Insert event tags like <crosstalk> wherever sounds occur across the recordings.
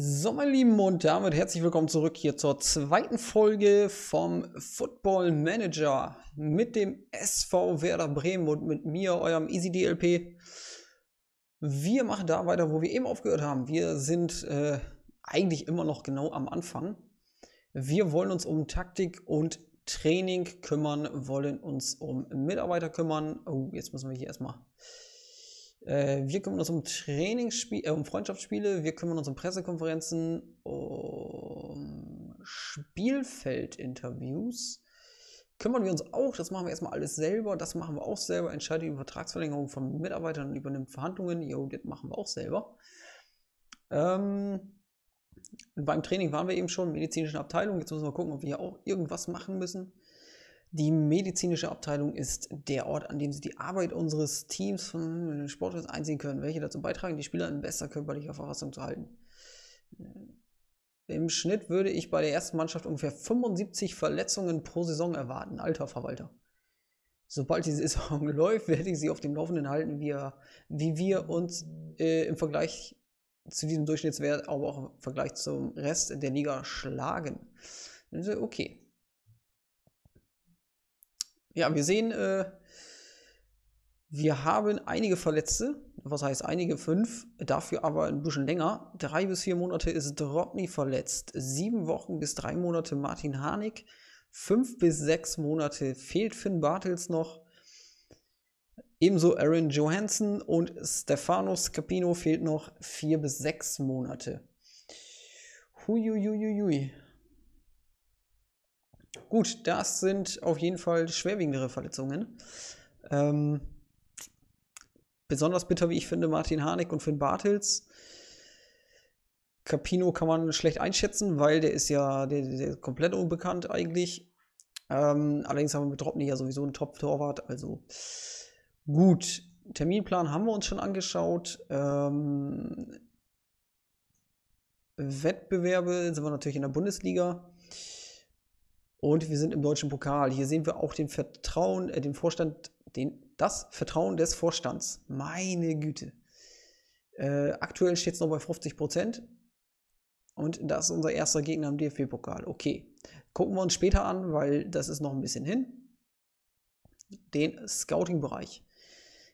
So, meine Lieben, und damit herzlich willkommen zurück hier zur zweiten Folge vom Football Manager mit dem SV Werder Bremen und mit mir, eurem Easy DLP. Wir machen da weiter, wo wir eben aufgehört haben. Wir sind äh, eigentlich immer noch genau am Anfang. Wir wollen uns um Taktik und Training kümmern, wollen uns um Mitarbeiter kümmern. Oh, jetzt müssen wir hier erstmal äh, wir kümmern uns um Trainingsspiele, äh, um Freundschaftsspiele, wir kümmern uns um Pressekonferenzen, um Spielfeldinterviews. Kümmern wir uns auch, das machen wir erstmal alles selber, das machen wir auch selber, Entscheidungen über Vertragsverlängerung von Mitarbeitern und übernimmt Verhandlungen, jo, das machen wir auch selber. Ähm, beim Training waren wir eben schon, medizinischen Abteilung, jetzt müssen wir gucken, ob wir hier auch irgendwas machen müssen. Die medizinische Abteilung ist der Ort, an dem Sie die Arbeit unseres Teams von Sportlers einsehen können, welche dazu beitragen, die Spieler in bester körperlicher Verfassung zu halten. Äh, Im Schnitt würde ich bei der ersten Mannschaft ungefähr 75 Verletzungen pro Saison erwarten. Alter Verwalter. Sobald die Saison <laughs> läuft, werde ich Sie auf dem Laufenden halten, wie, wie wir uns äh, im Vergleich zu diesem Durchschnittswert, aber auch im Vergleich zum Rest der Liga schlagen. Okay, ja, wir sehen, äh, wir haben einige Verletzte, was heißt einige fünf, dafür aber ein bisschen länger. Drei bis vier Monate ist Drobny verletzt, sieben Wochen bis drei Monate Martin Harnik, fünf bis sechs Monate fehlt Finn Bartels noch. Ebenso Aaron Johansson und Stefano Scapino fehlt noch vier bis sechs Monate. Huiuiuiui. Gut, das sind auf jeden Fall schwerwiegendere Verletzungen. Ähm, besonders bitter, wie ich finde, Martin Harnik und Finn Bartels. Capino kann man schlecht einschätzen, weil der ist ja der, der ist komplett unbekannt eigentlich. Ähm, allerdings haben wir mit Robney ja sowieso einen Top-Torwart, also gut. Terminplan haben wir uns schon angeschaut. Ähm, Wettbewerbe sind wir natürlich in der Bundesliga. Und wir sind im deutschen Pokal. Hier sehen wir auch den Vertrauen, äh, den Vorstand, den, das Vertrauen des Vorstands. Meine Güte. Äh, aktuell steht es noch bei 50 Prozent. Und das ist unser erster Gegner im DFB-Pokal. Okay. Gucken wir uns später an, weil das ist noch ein bisschen hin. Den Scouting-Bereich.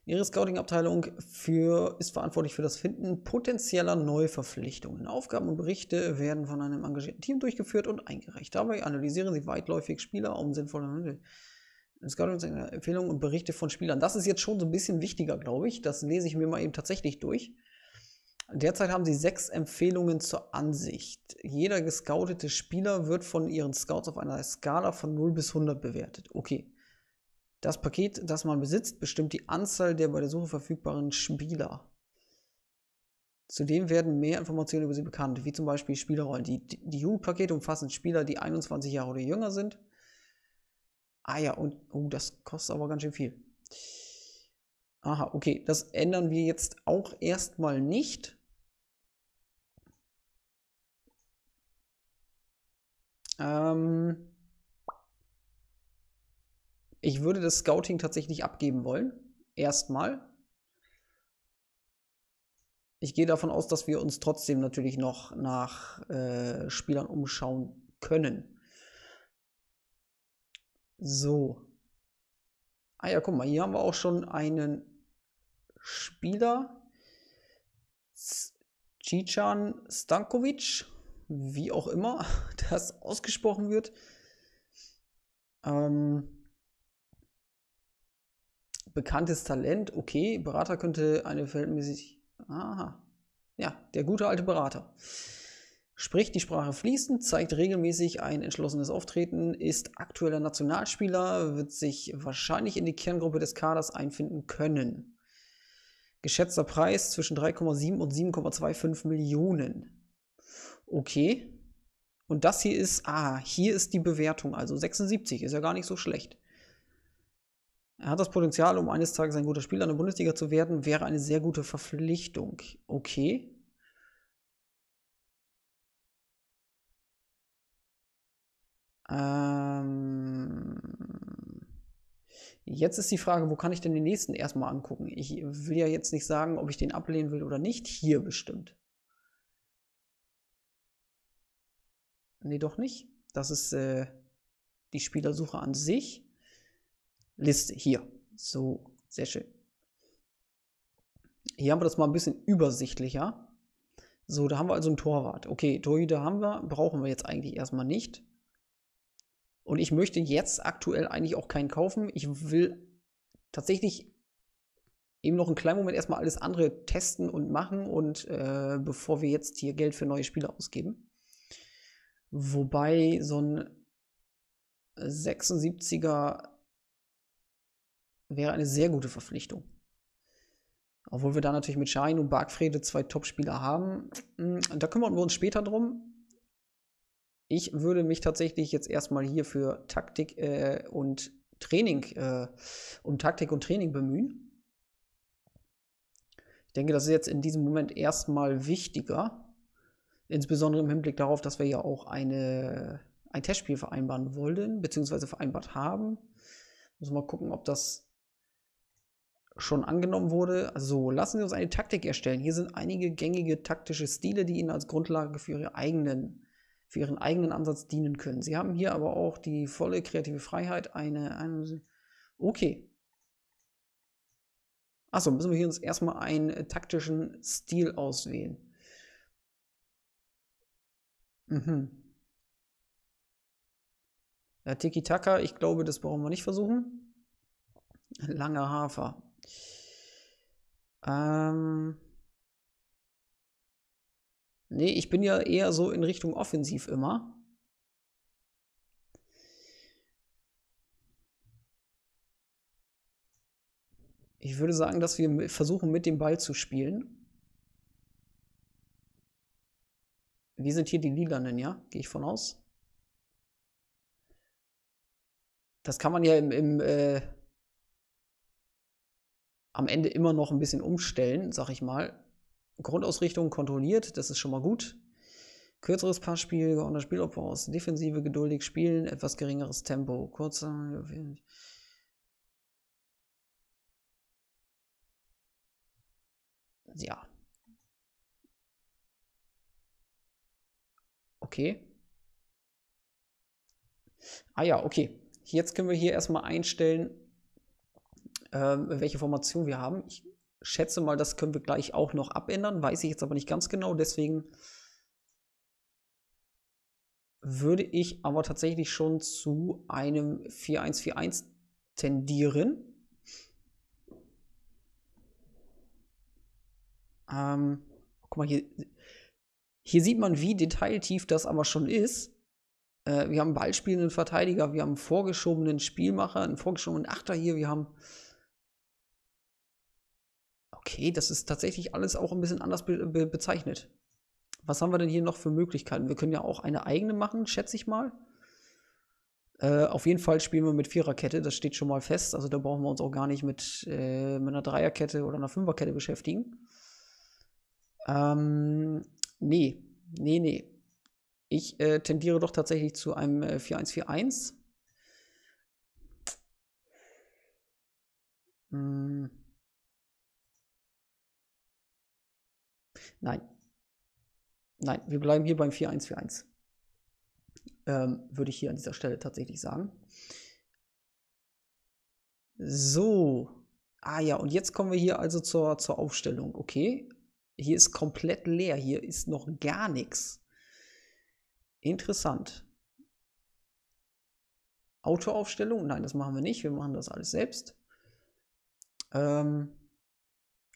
Ihre Scouting-Abteilung ist verantwortlich für das Finden potenzieller Neuverpflichtungen. Aufgaben und Berichte werden von einem engagierten Team durchgeführt und eingereicht. Dabei analysieren sie weitläufig Spieler, um sinnvolle Handel. Scouting-Empfehlungen und Berichte von Spielern. Das ist jetzt schon so ein bisschen wichtiger, glaube ich. Das lese ich mir mal eben tatsächlich durch. Derzeit haben sie sechs Empfehlungen zur Ansicht. Jeder gescoutete Spieler wird von ihren Scouts auf einer Skala von 0 bis 100 bewertet. Okay, das Paket, das man besitzt, bestimmt die Anzahl der bei der Suche verfügbaren Spieler. Zudem werden mehr Informationen über sie bekannt, wie zum Beispiel Spielerrollen. Die, die Jugendpakete umfassen Spieler, die 21 Jahre oder jünger sind. Ah ja, und oh, das kostet aber ganz schön viel. Aha, okay, das ändern wir jetzt auch erstmal nicht. Ähm, ich würde das Scouting tatsächlich abgeben wollen. Erstmal. Ich gehe davon aus, dass wir uns trotzdem natürlich noch nach äh, Spielern umschauen können. So. Ah ja, guck mal, hier haben wir auch schon einen Spieler. Cichan Stankovic, wie auch immer <laughs> das ausgesprochen wird. Ähm, bekanntes Talent, okay, Berater könnte eine verhältnismäßig, aha, ja, der gute alte Berater. Spricht die Sprache fließend, zeigt regelmäßig ein entschlossenes Auftreten, ist aktueller Nationalspieler, wird sich wahrscheinlich in die Kerngruppe des Kaders einfinden können. Geschätzter Preis zwischen 3,7 und 7,25 Millionen. Okay. Und das hier ist, ah, hier ist die Bewertung, also 76, ist ja gar nicht so schlecht. Er hat das Potenzial, um eines Tages ein guter Spieler in der Bundesliga zu werden, wäre eine sehr gute Verpflichtung. Okay. Ähm jetzt ist die Frage, wo kann ich denn den nächsten erstmal angucken? Ich will ja jetzt nicht sagen, ob ich den ablehnen will oder nicht. Hier bestimmt. Nee, doch nicht. Das ist äh, die Spielersuche an sich. Liste hier. So, sehr schön. Hier haben wir das mal ein bisschen übersichtlicher. So, da haben wir also einen Torwart. Okay, Torhüter haben wir, brauchen wir jetzt eigentlich erstmal nicht. Und ich möchte jetzt aktuell eigentlich auch keinen kaufen. Ich will tatsächlich eben noch einen kleinen Moment erstmal alles andere testen und machen und äh, bevor wir jetzt hier Geld für neue Spieler ausgeben. Wobei so ein 76er wäre eine sehr gute Verpflichtung. Obwohl wir da natürlich mit Schein und Bargfrede zwei Topspieler haben. Hm, da kümmern wir uns später drum. Ich würde mich tatsächlich jetzt erstmal hier für Taktik äh, und Training, äh, um Taktik und Training bemühen. Ich denke, das ist jetzt in diesem Moment erstmal wichtiger. Insbesondere im Hinblick darauf, dass wir ja auch eine, ein Testspiel vereinbaren wollen, beziehungsweise vereinbart haben. Muss mal gucken, ob das schon angenommen wurde. Also lassen Sie uns eine Taktik erstellen. Hier sind einige gängige taktische Stile, die Ihnen als Grundlage für, Ihre eigenen, für Ihren eigenen Ansatz dienen können. Sie haben hier aber auch die volle kreative Freiheit, eine, eine okay. Achso, müssen wir hier uns erstmal einen äh, taktischen Stil auswählen. Mhm. Ja, Tiki-Taka, ich glaube, das brauchen wir nicht versuchen. Langer Hafer. Ähm. Nee, ich bin ja eher so in Richtung offensiv immer. Ich würde sagen, dass wir versuchen, mit dem Ball zu spielen. Wir sind hier die Lilanen, ja? Gehe ich von aus. Das kann man ja im, im äh, am Ende immer noch ein bisschen umstellen, sag ich mal. Grundausrichtung kontrolliert, das ist schon mal gut. Kürzeres Passspiel, geordneter Spielopfer aus, Defensive geduldig spielen, etwas geringeres Tempo, kurzer. Ja. Okay. Ah ja, okay. Jetzt können wir hier erstmal einstellen, ähm, welche Formation wir haben. Ich schätze mal, das können wir gleich auch noch abändern, weiß ich jetzt aber nicht ganz genau. Deswegen würde ich aber tatsächlich schon zu einem 4-1-4-1 tendieren. Ähm, guck mal, hier, hier sieht man, wie detailtief das aber schon ist. Äh, wir haben einen ballspielenden Verteidiger, wir haben einen vorgeschobenen Spielmacher, einen vorgeschobenen Achter hier, wir haben Okay, das ist tatsächlich alles auch ein bisschen anders be be bezeichnet. Was haben wir denn hier noch für Möglichkeiten? Wir können ja auch eine eigene machen, schätze ich mal. Äh, auf jeden Fall spielen wir mit Viererkette, das steht schon mal fest. Also da brauchen wir uns auch gar nicht mit, äh, mit einer Dreierkette oder einer Fünferkette beschäftigen. Ähm, nee, nee, nee. Ich äh, tendiere doch tatsächlich zu einem äh, 4141. Hm. Nein. Nein, wir bleiben hier beim 4141. Ähm, würde ich hier an dieser Stelle tatsächlich sagen. So. Ah ja, und jetzt kommen wir hier also zur, zur Aufstellung. Okay, hier ist komplett leer. Hier ist noch gar nichts. Interessant. Autoaufstellung? Nein, das machen wir nicht. Wir machen das alles selbst. Ähm,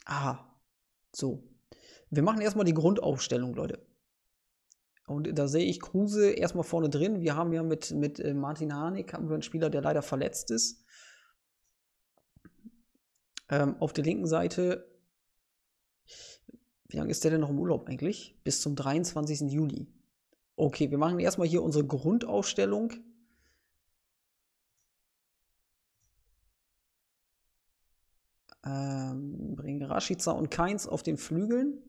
aha. So. Wir machen erstmal die Grundaufstellung, Leute. Und da sehe ich Kruse erstmal vorne drin. Wir haben ja mit, mit äh, Martin Harnik haben wir einen Spieler, der leider verletzt ist. Ähm, auf der linken Seite, wie lange ist der denn noch im Urlaub eigentlich? Bis zum 23. Juli. Okay, wir machen erstmal hier unsere Grundaufstellung. Ähm, bringen Rashica und Keins auf den Flügeln.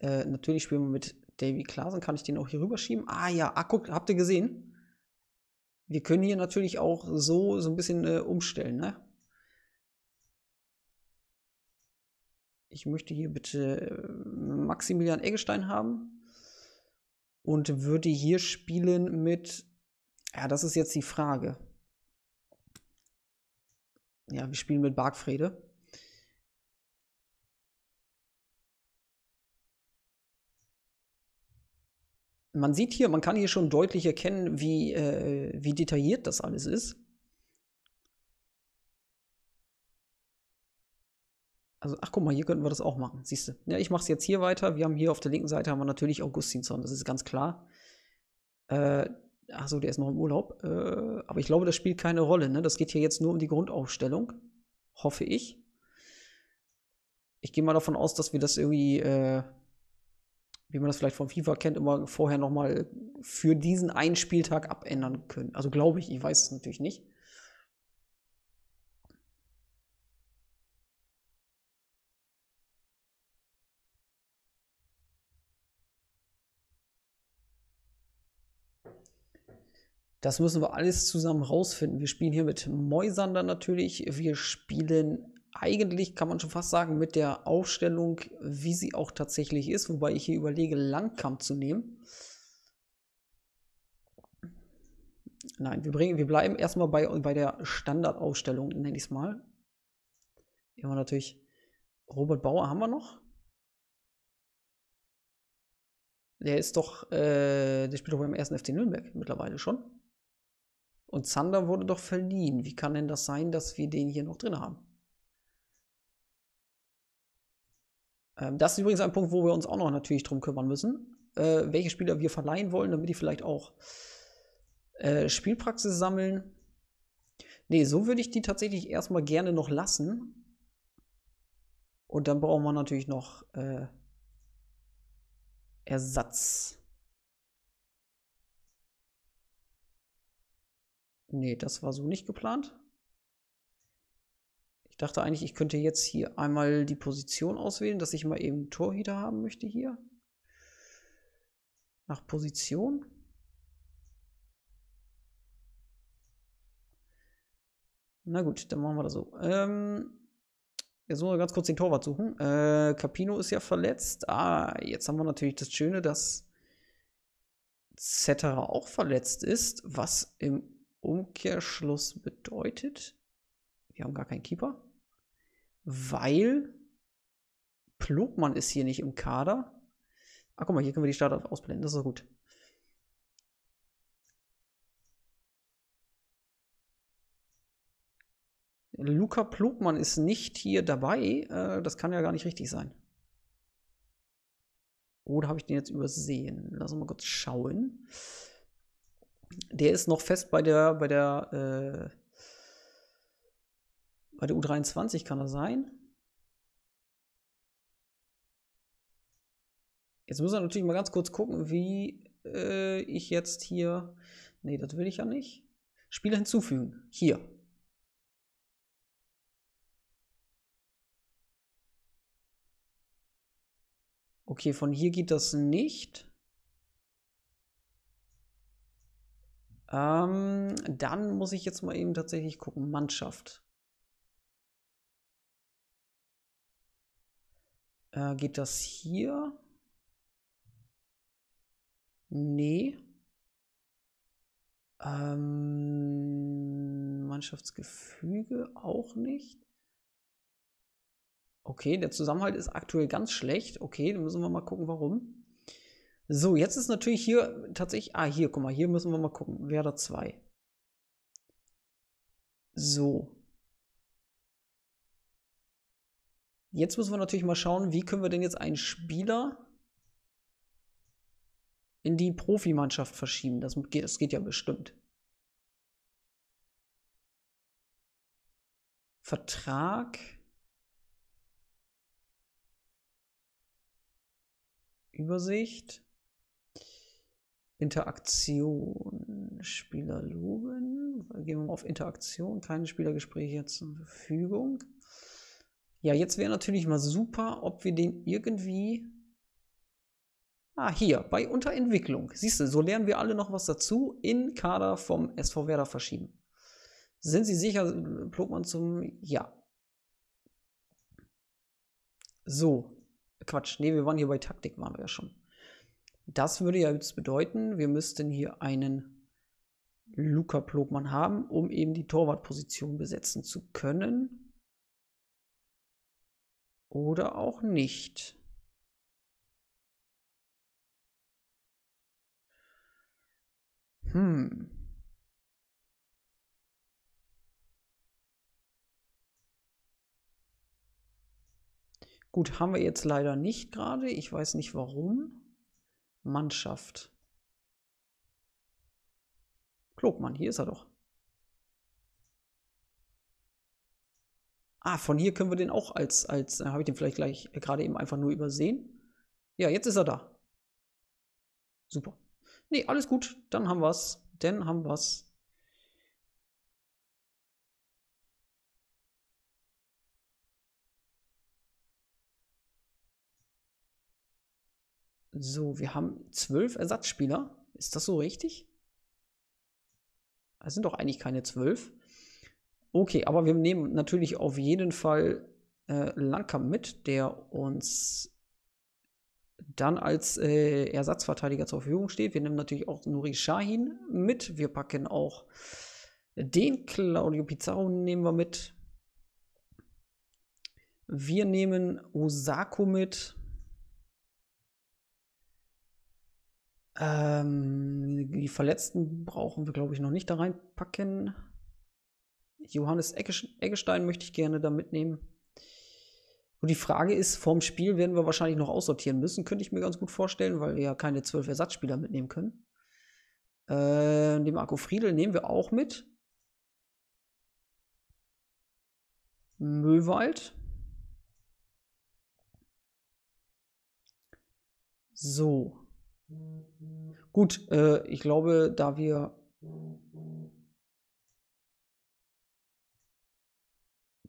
Äh, natürlich spielen wir mit Davy Klaasen. Kann ich den auch hier rüberschieben? Ah ja, ah, guck, habt ihr gesehen? Wir können hier natürlich auch so, so ein bisschen äh, umstellen. Ne? Ich möchte hier bitte äh, Maximilian Eggestein haben und würde hier spielen mit. Ja, das ist jetzt die Frage. Ja, wir spielen mit Barkfrede. man sieht hier, man kann hier schon deutlich erkennen, wie, äh, wie detailliert das alles ist. Also, ach guck mal, hier könnten wir das auch machen, siehst du. Ja, ich mache es jetzt hier weiter. Wir haben hier auf der linken Seite haben wir natürlich Augustinsson, das ist ganz klar. Äh, Achso, der ist noch im Urlaub. Äh, aber ich glaube, das spielt keine Rolle. Ne? Das geht hier jetzt nur um die Grundaufstellung. Hoffe ich. Ich gehe mal davon aus, dass wir das irgendwie äh, wie man das vielleicht von FIFA kennt, immer vorher nochmal für diesen einen Spieltag abändern können. Also glaube ich, ich weiß es natürlich nicht. Das müssen wir alles zusammen rausfinden. Wir spielen hier mit Mäusern dann natürlich. Wir spielen eigentlich kann man schon fast sagen, mit der Aufstellung, wie sie auch tatsächlich ist, wobei ich hier überlege, Langkamp zu nehmen. Nein, wir, bringen, wir bleiben erstmal bei, bei der Standardaufstellung, nenne ich es mal. Hier haben wir natürlich Robert Bauer, haben wir noch? Der ist doch, äh, der spielt doch beim ersten FC Nürnberg mittlerweile schon. Und Zander wurde doch verliehen. Wie kann denn das sein, dass wir den hier noch drin haben? Ähm, das ist übrigens ein Punkt, wo wir uns auch noch natürlich drum kümmern müssen, äh, welche Spieler wir verleihen wollen, damit die vielleicht auch äh, Spielpraxis sammeln. Nee, so würde ich die tatsächlich erstmal gerne noch lassen. Und dann brauchen wir natürlich noch äh, Ersatz. Nee, das war so nicht geplant. Ich dachte eigentlich, ich könnte jetzt hier einmal die Position auswählen, dass ich mal eben Torhüter haben möchte hier. Nach Position. Na gut, dann machen wir das so. Ähm, jetzt müssen wir ganz kurz den Torwart suchen. Äh, Capino ist ja verletzt. Ah, jetzt haben wir natürlich das Schöne, dass Cetera auch verletzt ist, was im Umkehrschluss bedeutet, wir haben gar keinen Keeper weil Plugmann ist hier nicht im Kader. Ach, guck mal, hier können wir die Starter ausblenden, das ist gut. Luca Plugmann ist nicht hier dabei. Äh, das kann ja gar nicht richtig sein. Oder habe ich den jetzt übersehen? Lass uns mal kurz schauen. Der ist noch fest bei der, bei der äh, bei der U23 kann er sein. Jetzt muss er natürlich mal ganz kurz gucken, wie äh, ich jetzt hier. Nee, das will ich ja nicht. Spieler hinzufügen. Hier. Okay, von hier geht das nicht. Ähm, dann muss ich jetzt mal eben tatsächlich gucken. Mannschaft. Äh, geht das hier? Nee. Ähm, Mannschaftsgefüge auch nicht. Okay, der Zusammenhalt ist aktuell ganz schlecht. Okay, dann müssen wir mal gucken, warum. So, jetzt ist natürlich hier tatsächlich. Ah, hier, guck mal, hier müssen wir mal gucken. Werder 2. So. Jetzt müssen wir natürlich mal schauen, wie können wir denn jetzt einen Spieler in die Profimannschaft verschieben. Das geht, das geht ja bestimmt. Vertrag. Übersicht. Interaktion. Spieler loben. Gehen wir mal auf Interaktion. Keine Spielergespräche jetzt zur Verfügung. Ja, jetzt wäre natürlich mal super, ob wir den irgendwie... Ah, hier, bei Unterentwicklung. Siehst du, so lernen wir alle noch was dazu. In Kader vom SV Werder verschieben. Sind Sie sicher, Plogmann zum... Ja. So. Quatsch, nee, wir waren hier bei Taktik, waren wir ja schon. Das würde ja jetzt bedeuten, wir müssten hier einen Luca Plogmann haben, um eben die Torwartposition besetzen zu können oder auch nicht. Hm. Gut, haben wir jetzt leider nicht gerade. Ich weiß nicht warum. Mannschaft. Klopmann, hier ist er doch. Ah, von hier können wir den auch als, als, äh, habe ich den vielleicht gleich äh, gerade eben einfach nur übersehen. Ja, jetzt ist er da. Super. Nee, alles gut, dann haben wir's. Dann haben wir's. So, wir haben zwölf Ersatzspieler. Ist das so richtig? Es sind doch eigentlich keine zwölf. Okay, aber wir nehmen natürlich auf jeden Fall äh, Lanka mit, der uns dann als äh, Ersatzverteidiger zur Verfügung steht. Wir nehmen natürlich auch Nuri Shahin mit. Wir packen auch den Claudio Pizarro nehmen wir mit. Wir nehmen Osako mit. Ähm, die Verletzten brauchen wir, glaube ich, noch nicht da reinpacken. Johannes Eggestein möchte ich gerne da mitnehmen. Und die Frage ist, vorm Spiel werden wir wahrscheinlich noch aussortieren müssen, könnte ich mir ganz gut vorstellen, weil wir ja keine zwölf Ersatzspieler mitnehmen können. Äh, den Marco Friedel nehmen wir auch mit. Möwald. So. Gut, äh, ich glaube, da wir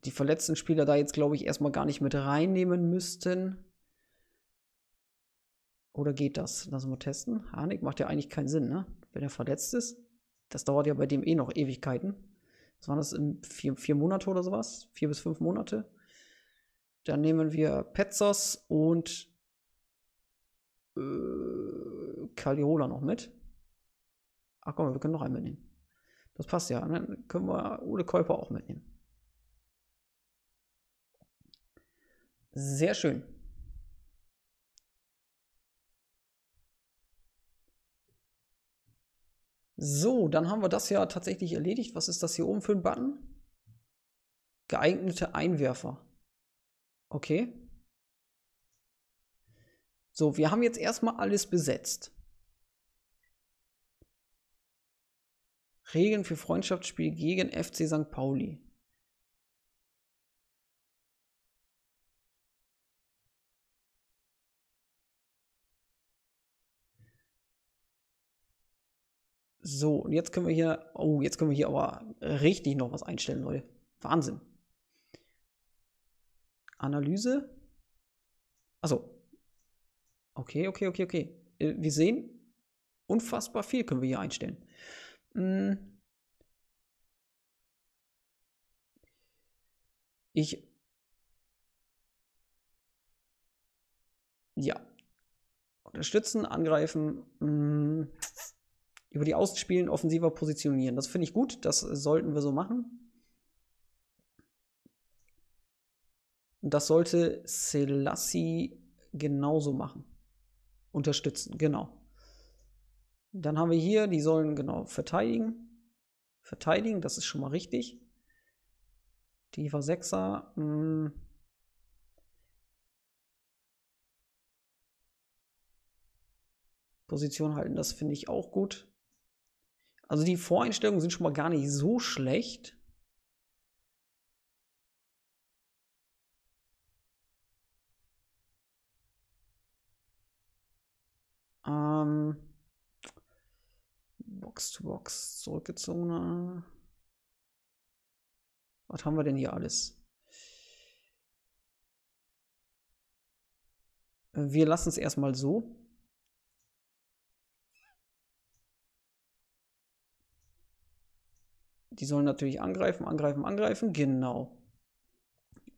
die verletzten Spieler da jetzt, glaube ich, erstmal gar nicht mit reinnehmen müssten. Oder geht das? Lassen wir testen. Hanik macht ja eigentlich keinen Sinn, ne? Wenn er verletzt ist. Das dauert ja bei dem eh noch Ewigkeiten. Was waren das? In vier, vier Monate oder sowas? Vier bis fünf Monate. Dann nehmen wir Petzos und äh, Caliola noch mit. Ach komm, wir können noch einen mitnehmen. Das passt ja. dann ne? können wir Ole Käuper auch mitnehmen. Sehr schön. So, dann haben wir das ja tatsächlich erledigt. Was ist das hier oben für ein Button? Geeignete Einwerfer. Okay. So, wir haben jetzt erstmal alles besetzt. Regeln für Freundschaftsspiel gegen FC St. Pauli. So, und jetzt können wir hier, oh, jetzt können wir hier aber richtig noch was einstellen, Leute. Wahnsinn. Analyse. Also, okay, okay, okay, okay. Äh, wir sehen, unfassbar viel können wir hier einstellen. Hm. Ich. Ja. Unterstützen, angreifen. Hm über die Außen spielen, offensiver positionieren. Das finde ich gut, das sollten wir so machen. Und das sollte Selassie genauso machen. Unterstützen, genau. Dann haben wir hier, die sollen genau verteidigen. Verteidigen, das ist schon mal richtig. Die war 6er. Hm. Position halten, das finde ich auch gut. Also die Voreinstellungen sind schon mal gar nicht so schlecht. Ähm, Box to Box zurückgezogen. Was haben wir denn hier alles? Äh, wir lassen es erstmal so. Die sollen natürlich angreifen, angreifen, angreifen. Genau.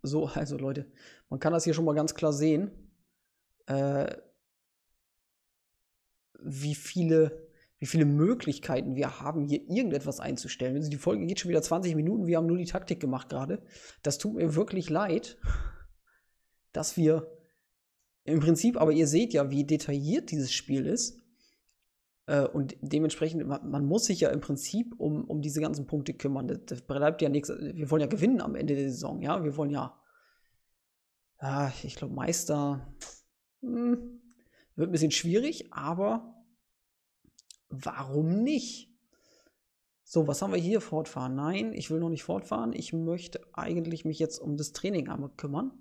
So, also Leute, man kann das hier schon mal ganz klar sehen, äh, wie viele wie viele Möglichkeiten wir haben, hier irgendetwas einzustellen. Wenn also Sie die Folge geht schon wieder 20 Minuten, wir haben nur die Taktik gemacht gerade. Das tut mir wirklich leid, dass wir im Prinzip, aber ihr seht ja, wie detailliert dieses Spiel ist. Äh, und dementsprechend, man muss sich ja im Prinzip um, um diese ganzen Punkte kümmern. Das, das bleibt ja nichts. Wir wollen ja gewinnen am Ende der Saison, ja. Wir wollen ja, ja ich glaube, Meister hm, wird ein bisschen schwierig, aber warum nicht? So, was haben wir hier? Fortfahren. Nein, ich will noch nicht fortfahren. Ich möchte eigentlich mich jetzt um das Training einmal kümmern.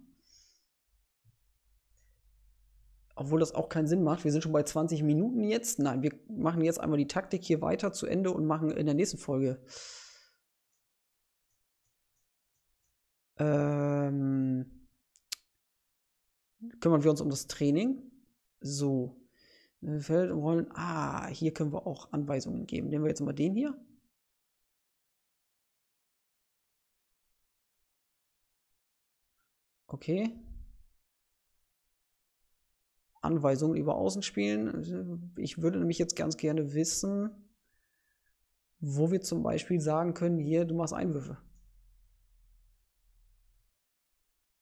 obwohl das auch keinen Sinn macht. Wir sind schon bei 20 Minuten jetzt. Nein, wir machen jetzt einmal die Taktik hier weiter zu Ende und machen in der nächsten Folge. Ähm, kümmern wir uns um das Training. So. Feld und Rollen. Ah, hier können wir auch Anweisungen geben. Nehmen wir jetzt mal den hier. Okay. Anweisungen über Außen spielen. Also, ich würde nämlich jetzt ganz gerne wissen, wo wir zum Beispiel sagen können, hier, du machst Einwürfe.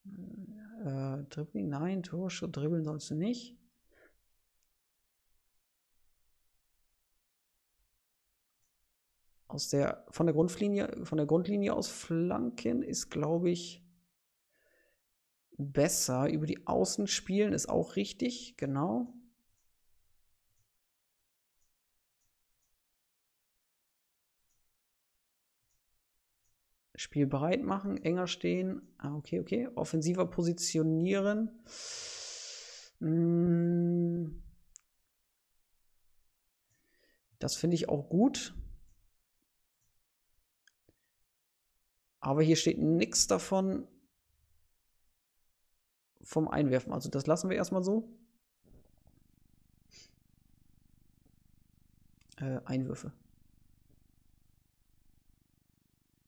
Äh, Dribbling, nein, Torschuss, dribbeln sollst du nicht. Aus der, von der Grundlinie, von der Grundlinie aus Flanken ist, glaube ich, besser. Über die Außen spielen ist auch richtig, genau. Spiel breit machen, enger stehen. Ah, okay, okay. Offensiver positionieren. Mm. Das finde ich auch gut. Aber hier steht nichts davon, vom Einwerfen. Also das lassen wir erstmal so. Äh, Einwürfe.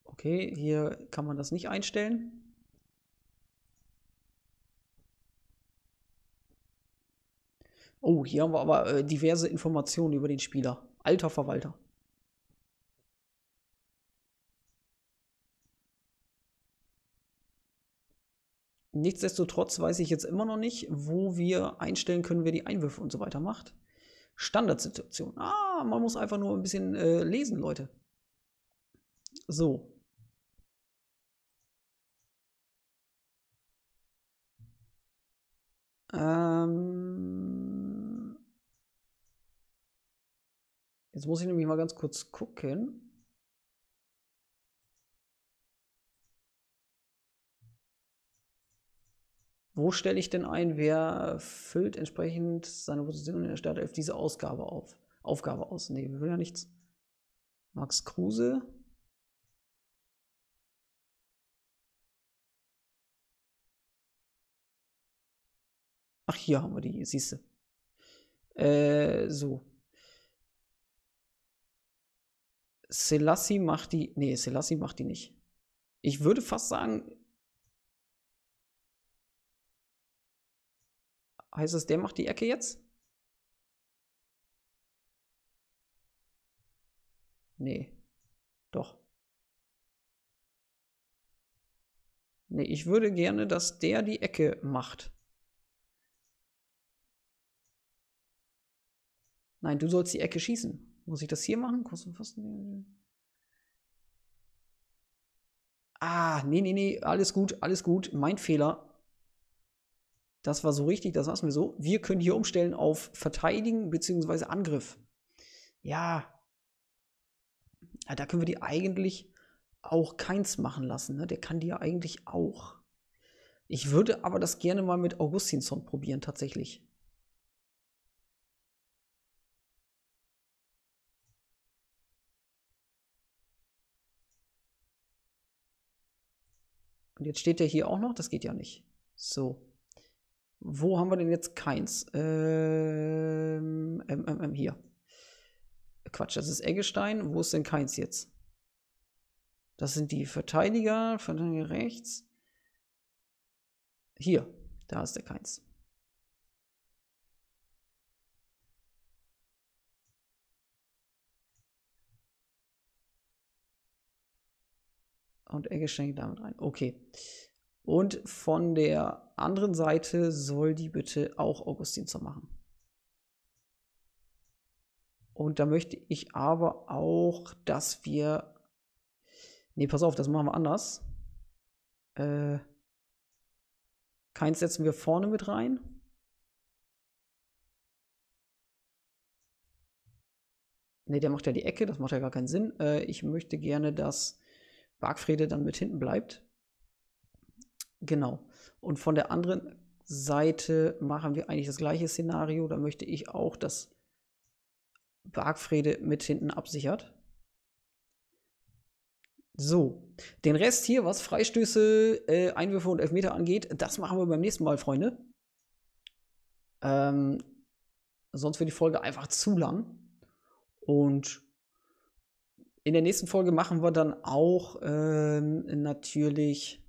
Okay, hier kann man das nicht einstellen. Oh, hier haben wir aber äh, diverse Informationen über den Spieler. Alter Verwalter. Nichtsdestotrotz weiß ich jetzt immer noch nicht, wo wir einstellen können, wer die Einwürfe und so weiter macht. Standardsituation. Ah, man muss einfach nur ein bisschen äh, lesen, Leute. So. Ähm Jetzt muss ich nämlich mal ganz kurz gucken. Wo stelle ich denn ein, wer füllt entsprechend seine Position in der Startelf diese Ausgabe auf? Aufgabe aus? Nee, wir will ja nichts. Max Kruse. Ach, hier haben wir die, siehste. Äh, so. Selassie macht die. Nee, Selassie macht die nicht. Ich würde fast sagen, Heißt es, der macht die Ecke jetzt? Nee. Doch. Nee, ich würde gerne, dass der die Ecke macht. Nein, du sollst die Ecke schießen. Muss ich das hier machen? fast. Ah, nee, nee, nee, alles gut, alles gut. Mein Fehler. Das war so richtig, das lassen wir so. Wir können hier umstellen auf Verteidigen bzw. Angriff. Ja, da können wir die eigentlich auch keins machen lassen. Ne? Der kann die ja eigentlich auch. Ich würde aber das gerne mal mit Augustinsson probieren, tatsächlich. Und jetzt steht der hier auch noch, das geht ja nicht. So. Wo haben wir denn jetzt keins? Ähm, ähm, ähm, ähm hier. Quatsch, das ist Eggestein. Wo ist denn keins jetzt? Das sind die Verteidiger, Verteidiger rechts. Hier, da ist der keins. Und Eggestein geht damit rein. Okay. Und von der anderen Seite soll die bitte auch Augustinsor machen. Und da möchte ich aber auch, dass wir. Nee, pass auf, das machen wir anders. Äh, keins setzen wir vorne mit rein. Ne, der macht ja die Ecke, das macht ja gar keinen Sinn. Äh, ich möchte gerne, dass Bargfrede dann mit hinten bleibt. Genau. Und von der anderen Seite machen wir eigentlich das gleiche Szenario. Da möchte ich auch, dass Bargfrede mit hinten absichert. So, den Rest hier, was Freistöße, äh, Einwürfe und Elfmeter angeht, das machen wir beim nächsten Mal, Freunde. Ähm, sonst wird die Folge einfach zu lang. Und in der nächsten Folge machen wir dann auch ähm, natürlich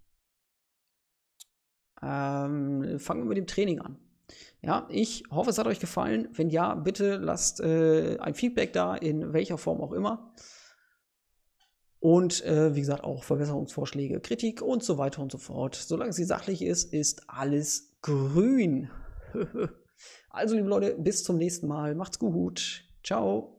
ähm, fangen wir mit dem Training an. Ja, ich hoffe, es hat euch gefallen. Wenn ja, bitte lasst äh, ein Feedback da, in welcher Form auch immer. Und äh, wie gesagt, auch Verbesserungsvorschläge, Kritik und so weiter und so fort. Solange sie sachlich ist, ist alles grün. <laughs> also, liebe Leute, bis zum nächsten Mal. Macht's gut. Ciao.